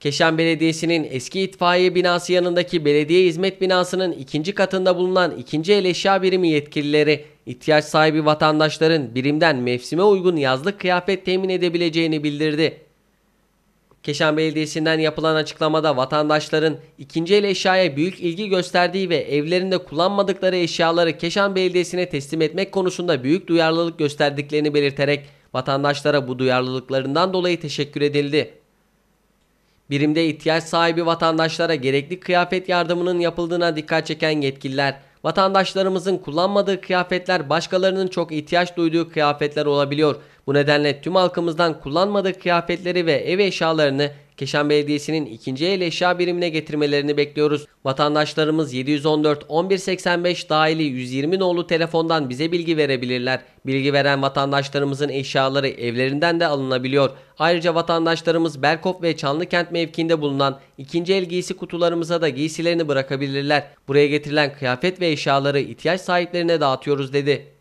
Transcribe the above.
Keşan Belediyesi'nin eski itfaiye binası yanındaki belediye hizmet binasının ikinci katında bulunan ikinci el eşya birimi yetkilileri ihtiyaç sahibi vatandaşların birimden mevsime uygun yazlık kıyafet temin edebileceğini bildirdi. Keşan Belediyesi'nden yapılan açıklamada vatandaşların ikinci el eşyaya büyük ilgi gösterdiği ve evlerinde kullanmadıkları eşyaları Keşan Belediyesi'ne teslim etmek konusunda büyük duyarlılık gösterdiklerini belirterek vatandaşlara bu duyarlılıklarından dolayı teşekkür edildi. Birimde ihtiyaç sahibi vatandaşlara gerekli kıyafet yardımının yapıldığına dikkat çeken yetkililer, vatandaşlarımızın kullanmadığı kıyafetler başkalarının çok ihtiyaç duyduğu kıyafetler olabiliyor. Bu nedenle tüm halkımızdan kullanmadığı kıyafetleri ve ev eşyalarını Keşan Belediyesi'nin ikinci el eşya birimine getirmelerini bekliyoruz. Vatandaşlarımız 714 1185 dahili 120 nolu telefondan bize bilgi verebilirler. Bilgi veren vatandaşlarımızın eşyaları evlerinden de alınabiliyor. Ayrıca vatandaşlarımız Berkop ve Çanlıkent mevkiinde bulunan ikinci el giysi kutularımıza da giysilerini bırakabilirler. Buraya getirilen kıyafet ve eşyaları ihtiyaç sahiplerine dağıtıyoruz dedi.